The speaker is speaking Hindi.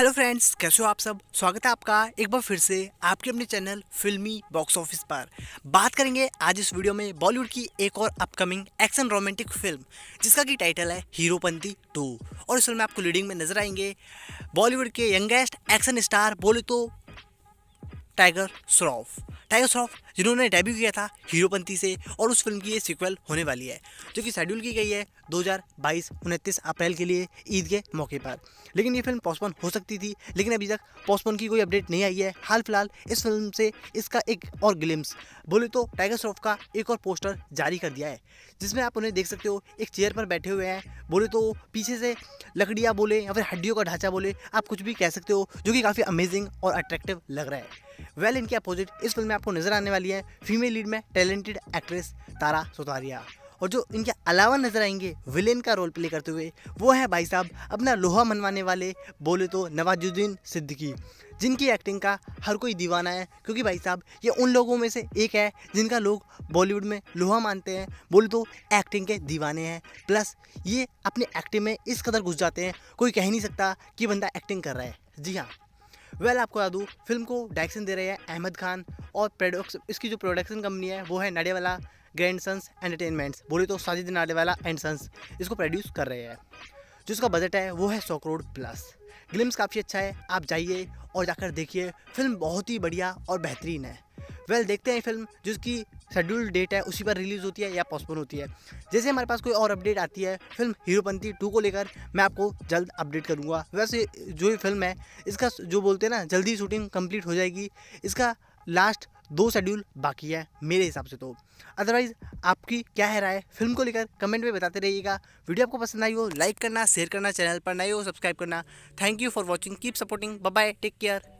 हेलो फ्रेंड्स कैसे हो आप सब स्वागत है आपका एक बार फिर से आपके अपने चैनल फिल्मी बॉक्स ऑफिस पर बात करेंगे आज इस वीडियो में बॉलीवुड की एक और अपकमिंग एक्शन रोमांटिक फिल्म जिसका की टाइटल है हीरोपंती टू और इस फिल्म में आपको लीडिंग में नजर आएंगे बॉलीवुड के यंगेस्ट एक्शन स्टार बोले तो टाइगर श्रॉफ टाइगर श्रॉफ जिन्होंने डेब्यू किया था हीरोपंथी से और उस फिल्म की ये सीक्वल होने वाली है जो कि शेड्यूल की गई है 2022 उनतीस अप्रैल के लिए ईद के मौके पर लेकिन ये फिल्म पोस्टपोन हो सकती थी लेकिन अभी तक पोस्टपोन की कोई अपडेट नहीं आई है हाल फिलहाल इस फिल्म से इसका एक और ग्लिम्स बोले तो टाइगर श्रॉफ का एक और पोस्टर जारी कर दिया है जिसमें आप उन्हें देख सकते हो एक चेयर पर बैठे हुए हैं बोले तो पीछे से लकड़ियाँ बोले या फिर हड्डियों का ढांचा बोले आप कुछ भी कह सकते हो जो कि काफ़ी अमेजिंग और अट्रैक्टिव लग रहा है वेल इनके अपोजिट इस फिल्म में आपको नजर आने वाली है फीमेल लीड में टैलेंटेड एक्ट्रेस तारा सुतारिया और जो इनके अलावा नजर आएंगे विलेन का रोल प्ले करते हुए वो है भाई साहब अपना लोहा मनवाने वाले बोले तो नवाजुद्दीन सिद्दीकी जिनकी एक्टिंग का हर कोई दीवाना है क्योंकि भाई साहब ये उन लोगों में से एक है जिनका लोग बॉलीवुड में लोहा मानते हैं बोले तो एक्टिंग के दीवाने हैं प्लस ये अपने एक्टिंग में इस कदर घुस जाते हैं कोई कह नहीं सकता कि बंदा एक्टिंग कर रहा है जी हाँ वेल आपको बता दूँ फिल्म को डायरेक्शन दे रहे हैं अहमद खान और प्रोडक्स इसकी जो प्रोडक्शन कंपनी है वो है नडेवाला ग्रैंड सन्स एंटरटेनमेंट्स बोले तो साजिद नडेवाला एंड सन्स इसको प्रोड्यूस कर रहे हैं जो बजट है वो है सौ करोड़ प्लस ग्लिम्स काफ़ी अच्छा है आप जाइए और जाकर देखिए फिल्म बहुत ही बढ़िया और बेहतरीन है वेल देखते हैं फिल्म जिसकी शेड्यूल्ड डेट है उसी पर रिलीज़ होती है या पोस्टपोन होती है जैसे हमारे पास कोई और अपडेट आती है फिल्म हीरोपंथी टू को लेकर मैं आपको जल्द अपडेट करूँगा वैसे जो ये फिल्म है इसका जो बोलते हैं ना जल्दी शूटिंग कंप्लीट हो जाएगी इसका लास्ट दो शेड्यूल बाकी है मेरे हिसाब से तो अदरवाइज़ आपकी क्या है राय फिल्म को लेकर कमेंट में बताते रहिएगा वीडियो आपको पसंद आई हो लाइक करना शेयर करना चैनल पर नए हो सब्सक्राइब करना thank you for watching keep supporting bye take care